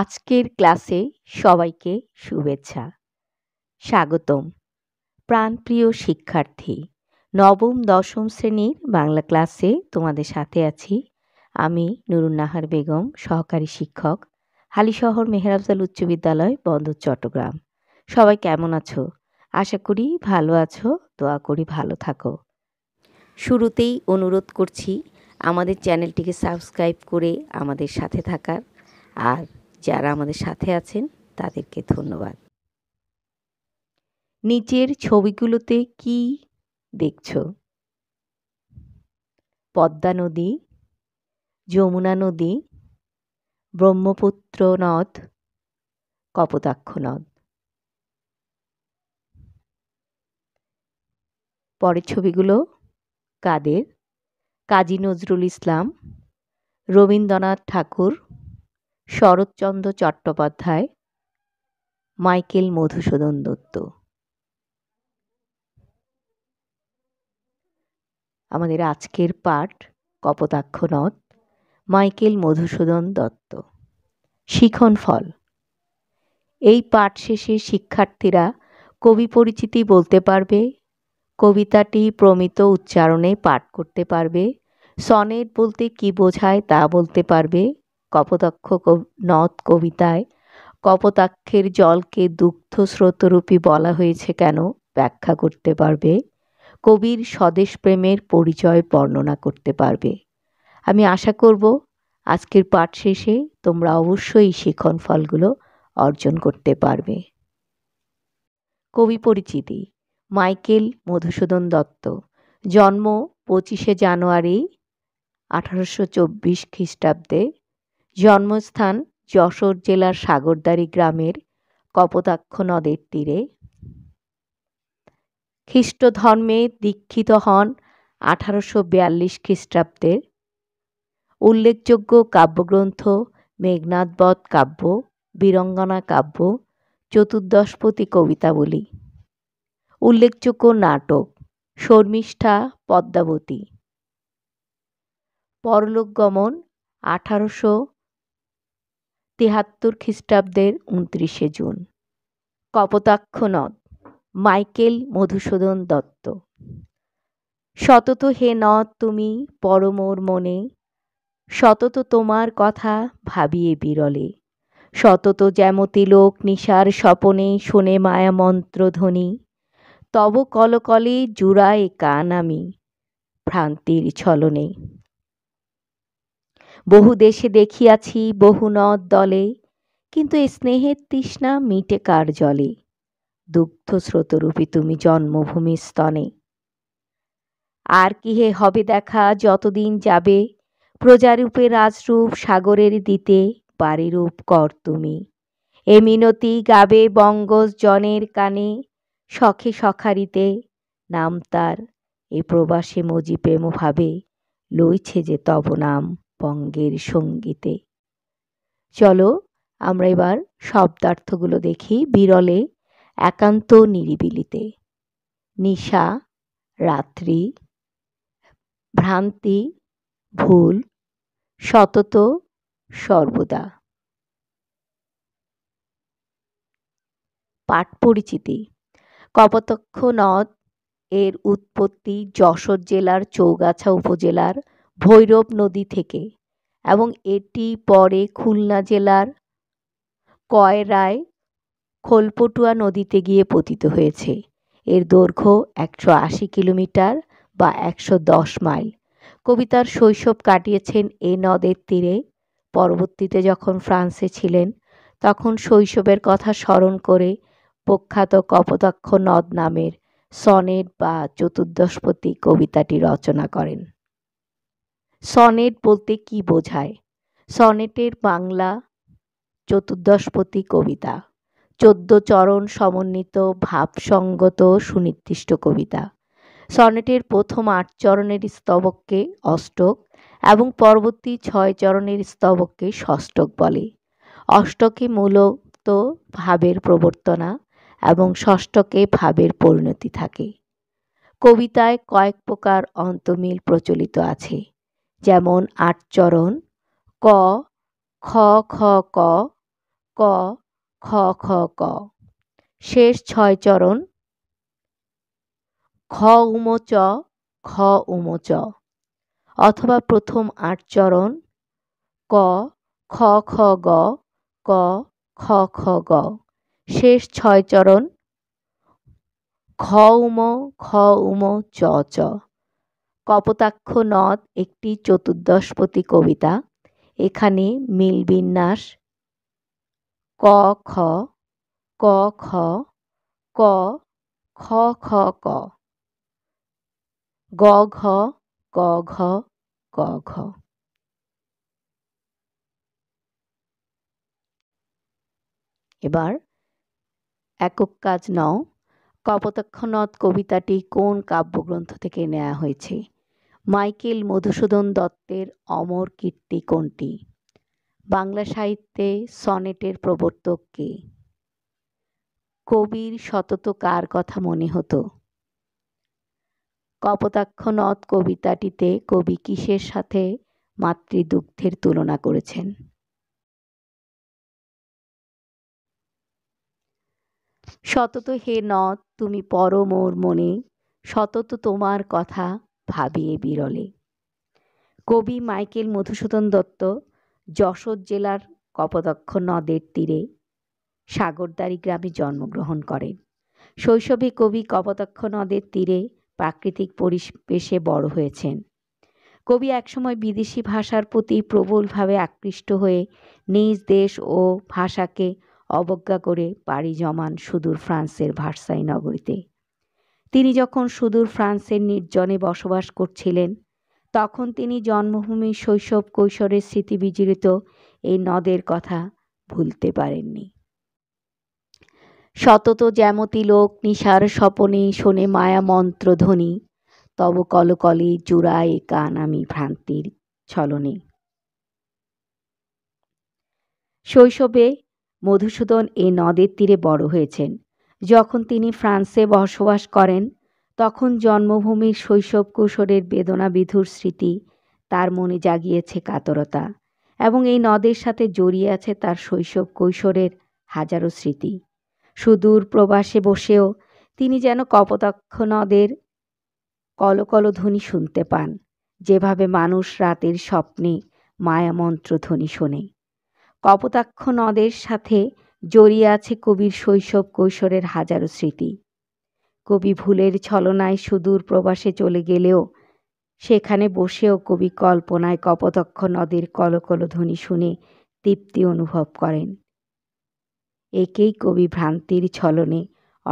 আজকের ক্লাসে সবাইকে শুভেচ্ছা স্বাগতম প্রাণপ্রিয় শিক্ষার্থী নবম দশম শ্রেণীর বাংলা ক্লাসে তোমাদের সাথে আছি আমি নুরুন্নাহার বেগম সহকারী শিক্ষক হালিশহর মেহরাবজাল উচ্চ বিদ্যালয় বন্দর চট্টগ্রাম সবাই কেমন আছো আশা করি ভালো আছো দোয়া করি ভালো থাকো শুরুতেই অনুরোধ করছি আমাদের চ্যানেলটিকে সাবস্ক্রাইব করে আমাদের সাথে থাকার আর যারা আমাদের সাথে আছেন তাদেরকে ধন্যবাদ নিচের ছবিগুলোতে কি দেখছ পদ্মা নদী যমুনা নদী ব্রহ্মপুত্র নদ কপোতাক্ষ নদ পরের ছবিগুলো কাদের কাজী নজরুল ইসলাম রবীন্দ্রনাথ ঠাকুর শরৎচন্দ্র চট্টোপাধ্যায় মাইকেল মধুসূদন দত্ত আমাদের আজকের পাঠ কপোতাক্ষনদ মাইকেল মধুসূদন দত্ত শিখন ফল এই পাঠ শেষে শিক্ষার্থীরা কবি পরিচিতি বলতে পারবে কবিতাটি প্রমিত উচ্চারণে পাঠ করতে পারবে সনেট বলতে কি বোঝায় তা বলতে পারবে কপোতাক্ষ নদ কবিতায় কপোতাক্ষের জলকে স্রোতরূপী বলা হয়েছে কেন ব্যাখ্যা করতে পারবে কবির স্বদেশ প্রেমের পরিচয় বর্ণনা করতে পারবে আমি আশা করব আজকের পাঠ শেষে তোমরা অবশ্যই শিখন ফলগুলো অর্জন করতে পারবে কবি পরিচিতি মাইকেল মধুসূদন দত্ত জন্ম পঁচিশে জানুয়ারি আঠারোশো চব্বিশ খ্রিস্টাব্দে জন্মস্থান যশোর জেলার সাগরদারি গ্রামের কপোতাক্ষ নদের তীরে খ্রিস্ট ধর্মে দীক্ষিত হন আঠারোশো বিয়াল্লিশ খ্রিস্টাব্দের উল্লেখযোগ্য কাব্যগ্রন্থ বধ কাব্য বীরঙ্গনা কাব্য চতুর্দশপতি কবিতাবলী উল্লেখযোগ্য নাটক শর্মিষ্ঠা পদ্মাবতী পরলোকগমন আঠারোশো তেহাত্তর খ্রিস্টাব্দের উনত্রিশে জুন কপোতাক্ষ নদ মাইকেল মধুসূদন দত্ত সতত হে নদ তুমি পরমোর মনে সতত তোমার কথা ভাবিয়ে বিরলে সতত যেমতি লোক নিশার স্বপনে শোনে মায়া ধ্বনি তব কলকলে জুড়ায় কান আমি ভ্রান্তির ছলনে বহু দেশে দেখিয়াছি বহু নদ দলে কিন্তু এ স্নেহের তৃষ্ণা মিটে কার জলে দুগ্ধ স্রোতরূপী তুমি জন্মভূমি স্তনে আর কি হে হবে দেখা যতদিন যাবে প্রজারূপে রাজরূপ সাগরের দিতে বাড়িরূপ কর তুমি এ মিনতি গাবে বঙ্গজ জনের কানে সখে সখারিতে নাম তার এ প্রবাসে মজি প্রেম ভাবে লইছে যে তব নাম বঙ্গের সঙ্গীতে চলো আমরা এবার শব্দার্থগুলো দেখি বিরলে একান্ত নিরিবিলিতে নিশা রাত্রি ভ্রান্তি ভুল সতত সর্বদা পাঠ পরিচিতি কপতক্ষ নদ এর উৎপত্তি যশোর জেলার চৌগাছা উপজেলার ভৈরব নদী থেকে এবং এটি পরে খুলনা জেলার কয়রায় খোলপটুয়া নদীতে গিয়ে পতিত হয়েছে এর দৈর্ঘ্য একশো আশি কিলোমিটার বা একশো দশ মাইল কবিতার শৈশব কাটিয়েছেন এ নদের তীরে পরবর্তীতে যখন ফ্রান্সে ছিলেন তখন শৈশবের কথা স্মরণ করে প্রখ্যাত কপোতাক্ষ নদ নামের সনেট বা চতুর্দশপতি কবিতাটি রচনা করেন সনেট বলতে কি বোঝায় সনেটের বাংলা চতুর্দশপতি কবিতা চোদ্দ চরণ সমন্বিত ভাবসঙ্গত সুনির্দিষ্ট কবিতা সনেটের প্রথম আট চরণের স্তবককে অষ্টক এবং পরবর্তী ছয় চরণের স্তবককে ষষ্টক বলে অষ্টকে মূলত ভাবের প্রবর্তনা এবং ষষ্ঠকে ভাবের পরিণতি থাকে কবিতায় কয়েক প্রকার অন্তমিল প্রচলিত আছে যেমন আটচরণ ক খ খ ক ক খ খ ক শেষ ছয় চরণ খ উমোচ চ খ উমো চ অথবা প্রথম আট চরণ ক খ খ গ ক খ খ গ শেষ ছয় চরণ খ উম খ উম চ চ কপোতাক্ষ নদ একটি চতুর্দশপতি কবিতা এখানে মিল বিন্যাস ক খ ক খ ক খ খ ক গ ঘ ক ঘ ক ঘ এবার একক কাজ নও কপোতাক্ষ নদ কবিতাটি কোন কাব্যগ্রন্থ থেকে নেওয়া হয়েছে মাইকেল মধুসূদন দত্তের অমর কীর্তি কোনটি বাংলা সাহিত্যে সনেটের প্রবর্তক কে কবির শতত কার কথা মনে হতো কপোতাক্ষ নদ কবিতাটিতে কবি কিসের সাথে মাতৃদুগ্ধের তুলনা করেছেন শতত হে নদ তুমি পর মোর মনে শতত তোমার কথা ভাবিয়ে বিরলে কবি মাইকেল মধুসূদন দত্ত যশোর জেলার কপদক্ষ নদের তীরে সাগরদারি গ্রামে জন্মগ্রহণ করেন শৈশবে কবি কপদক্ষ নদের তীরে প্রাকৃতিক পরিবেশে বড় হয়েছেন কবি একসময় বিদেশি ভাষার প্রতি প্রবলভাবে আকৃষ্ট হয়ে নিজ দেশ ও ভাষাকে অবজ্ঞা করে পাড়ি জমান সুদূর ফ্রান্সের ভার্সাই নগরীতে তিনি যখন সুদূর ফ্রান্সের নির্জনে বসবাস করছিলেন তখন তিনি জন্মভূমির শৈশব কৈশোরের স্মৃতি বিজড়িত এই নদের কথা ভুলতে পারেননি সতত জ্যামতি লোক নিশার স্বপনে শোনে মায়া ধ্বনি তব কলকলে জুড়ায় কান আমি ভ্রান্তির ছলনে শৈশবে মধুসূদন এ নদের তীরে বড় হয়েছেন যখন তিনি ফ্রান্সে বসবাস করেন তখন জন্মভূমির শৈশব কৈশোরের বেদনাবিধুর স্মৃতি তার মনে জাগিয়েছে কাতরতা এবং এই নদের সাথে জড়িয়ে আছে তার শৈশব কৈশোরের হাজারো স্মৃতি সুদূর প্রবাসে বসেও তিনি যেন কপতক্ষ নদের কলকলধ্বনি শুনতে পান যেভাবে মানুষ রাতের স্বপ্নে মায়ামন্ত্র ধ্বনি শোনে কপতাক্ষ নদের সাথে জড়িয়ে আছে কবির শৈশব কৈশোরের হাজারো স্মৃতি কবি ভুলের ছলনায় সুদূর প্রবাসে চলে গেলেও সেখানে বসেও কবি কল্পনায় কপতক্ষ নদের ধ্বনি শুনে তৃপ্তি অনুভব করেন একেই কবি ভ্রান্তির ছলনে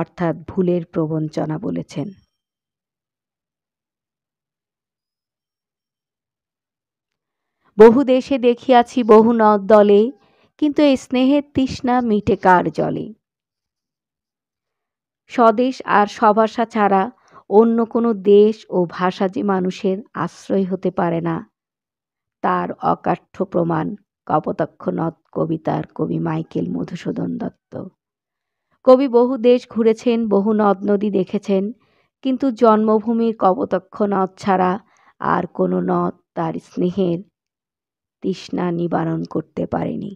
অর্থাৎ ভুলের প্রবঞ্চনা বলেছেন বহু দেশে দেখিয়াছি বহু নদ দলে কিন্তু এই স্নেহের তৃষ্ণা মিটে কার জলে স্বদেশ আর স্বভাষা ছাড়া অন্য কোনো দেশ ও ভাষা যে মানুষের আশ্রয় হতে পারে না তার অকাঠ্য প্রমাণ কপতক্ষণত নদ কবিতার কবি মাইকেল মধুসূদন দত্ত কবি বহু দেশ ঘুরেছেন বহু নদ নদী দেখেছেন কিন্তু জন্মভূমির কপতক্ষ নদ ছাড়া আর কোনো নদ তার স্নেহের তৃষ্ণা নিবারণ করতে পারেনি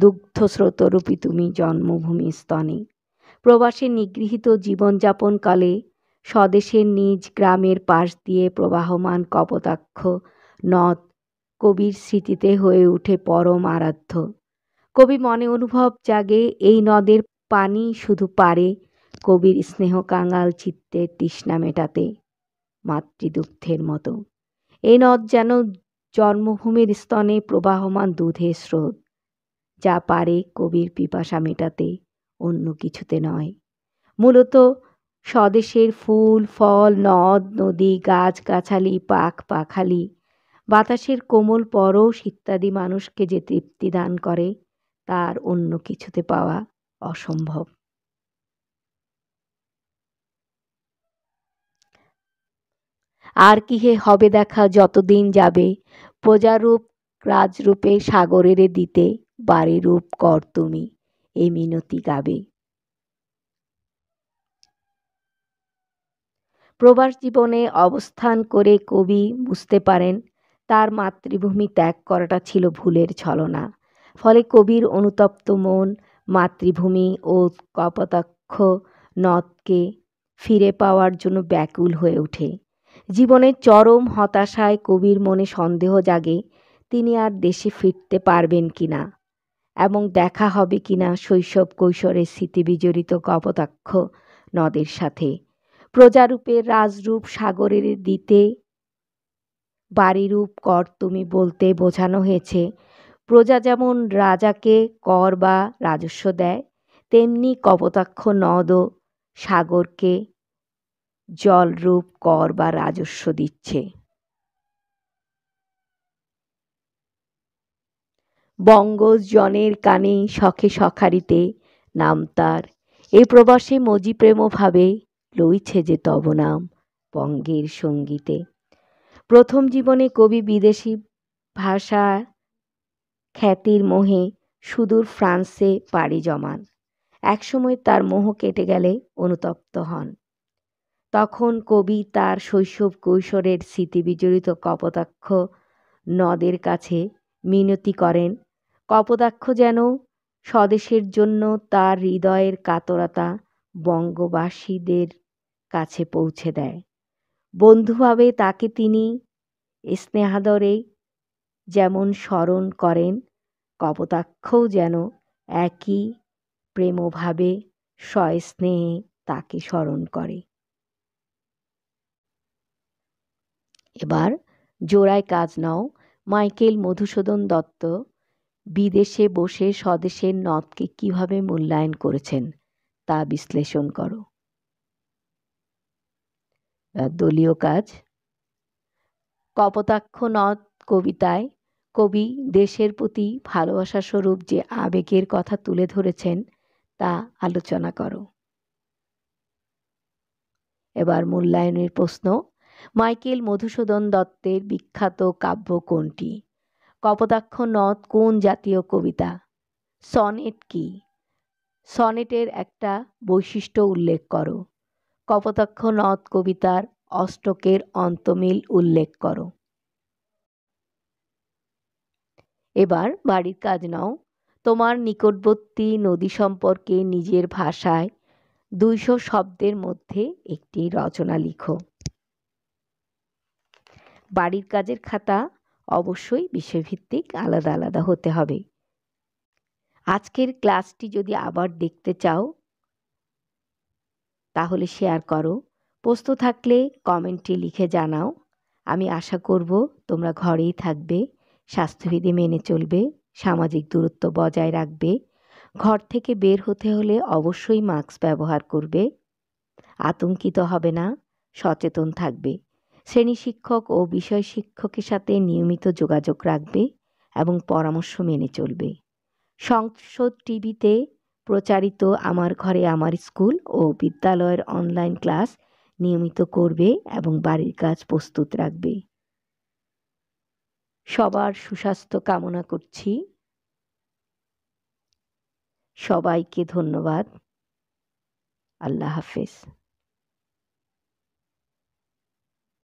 দুগ্ধস্রোতরূপী তুমি জন্মভূমি স্তনে প্রবাসে নিগৃহীত জীবনযাপনকালে স্বদেশের নিজ গ্রামের পাশ দিয়ে প্রবাহমান কপতাক্ষ নদ কবির স্মৃতিতে হয়ে উঠে পরম আরাধ্য কবি মনে অনুভব জাগে এই নদের পানি শুধু পারে কবির স্নেহ কাঙাল চিত্তের তৃষ্ণা মেটাতে মাতৃদুগ্ধের মতো এ নদ যেন জন্মভূমির স্তনে প্রবাহমান দুধের স্রোত যা পারে কবির পিপাসা মেটাতে অন্য কিছুতে নয় মূলত স্বদেশের ফুল ফল নদ নদী গাছগাছালি পাখ পাখালি বাতাসের কোমল পরশ ইত্যাদি মানুষকে যে তৃপ্তি দান করে তার অন্য কিছুতে পাওয়া অসম্ভব আর কি হে হবে দেখা যতদিন যাবে প্রজারূপ রাজরূপে সাগরেরে দিতে বারে রূপ কর তুমি এ মিনতি গাবে প্রবাস জীবনে অবস্থান করে কবি বুঝতে পারেন তার মাতৃভূমি ত্যাগ করাটা ছিল ভুলের ছলনা ফলে কবির অনুতপ্ত মন মাতৃভূমি ও কপতাক্ষ নদকে ফিরে পাওয়ার জন্য ব্যাকুল হয়ে ওঠে জীবনের চরম হতাশায় কবির মনে সন্দেহ জাগে তিনি আর দেশে ফিরতে পারবেন কি না এবং দেখা হবে কিনা শৈশব কৈশোরের স্মৃতি বিজড়িত কপতাক্ষ নদের সাথে প্রজারূপে রাজরূপ সাগরের দিতে বাড়িরূপ কর তুমি বলতে বোঝানো হয়েছে প্রজা যেমন রাজাকে কর বা রাজস্ব দেয় তেমনি কপতাক্ষ নদও সাগরকে জলরূপ কর বা রাজস্ব দিচ্ছে বঙ্গজনের কানে শখে সখারিতে নাম তার এ প্রবাসে মজি প্রেমভাবে লইছে যে তব নাম বঙ্গের সঙ্গীতে প্রথম জীবনে কবি বিদেশি ভাষা খ্যাতির মোহে সুদূর ফ্রান্সে পাড়ি জমান একসময় তার মোহ কেটে গেলে অনুতপ্ত হন তখন কবি তার শৈশব কৈশোরের স্মৃতিবিজড়িত কপোতাক্ষ নদের কাছে মিনতি করেন কপদাক্ষ যেন স্বদেশের জন্য তার হৃদয়ের কাতরতা বঙ্গবাসীদের কাছে পৌঁছে দেয় বন্ধুভাবে তাকে তিনি স্নেহাদরে যেমন স্মরণ করেন কপতাক্ষও যেন একই প্রেমভাবে স্বস্নেহে তাকে স্মরণ করে এবার জোড়ায় কাজ নাও মাইকেল মধুসূদন দত্ত বিদেশে বসে স্বদেশের নদকে কিভাবে মূল্যায়ন করেছেন তা বিশ্লেষণ করো দলীয় কাজ কপতাক্ষ নদ কবিতায় কবি দেশের প্রতি ভালোবাসা স্বরূপ যে আবেগের কথা তুলে ধরেছেন তা আলোচনা করো এবার মূল্যায়নের প্রশ্ন মাইকেল মধুসূদন দত্তের বিখ্যাত কাব্য কোনটি কপদাক্ষ নদ কোন জাতীয় কবিতা সনেট কি সনেটের একটা বৈশিষ্ট্য উল্লেখ করো কপদাক্ষ নদ কবিতার অষ্টকের অন্তমিল উল্লেখ করো এবার বাড়ির কাজ নাও তোমার নিকটবর্তী নদী সম্পর্কে নিজের ভাষায় দুইশো শব্দের মধ্যে একটি রচনা লিখো বাড়ির কাজের খাতা অবশ্যই বিষয়ভিত্তিক আলাদা আলাদা হতে হবে আজকের ক্লাসটি যদি আবার দেখতে চাও তাহলে শেয়ার করো পোস্ত থাকলে কমেন্টে লিখে জানাও আমি আশা করব তোমরা ঘরেই থাকবে স্বাস্থ্যবিধি মেনে চলবে সামাজিক দূরত্ব বজায় রাখবে ঘর থেকে বের হতে হলে অবশ্যই মাস্ক ব্যবহার করবে আতঙ্কিত হবে না সচেতন থাকবে শ্রেণী শিক্ষক ও বিষয় শিক্ষকের সাথে নিয়মিত যোগাযোগ রাখবে এবং পরামর্শ মেনে চলবে সংসদ টিভিতে প্রচারিত আমার ঘরে আমার স্কুল ও বিদ্যালয়ের অনলাইন ক্লাস নিয়মিত করবে এবং বাড়ির কাজ প্রস্তুত রাখবে সবার সুস্বাস্থ্য কামনা করছি সবাইকে ধন্যবাদ আল্লাহ হাফেজ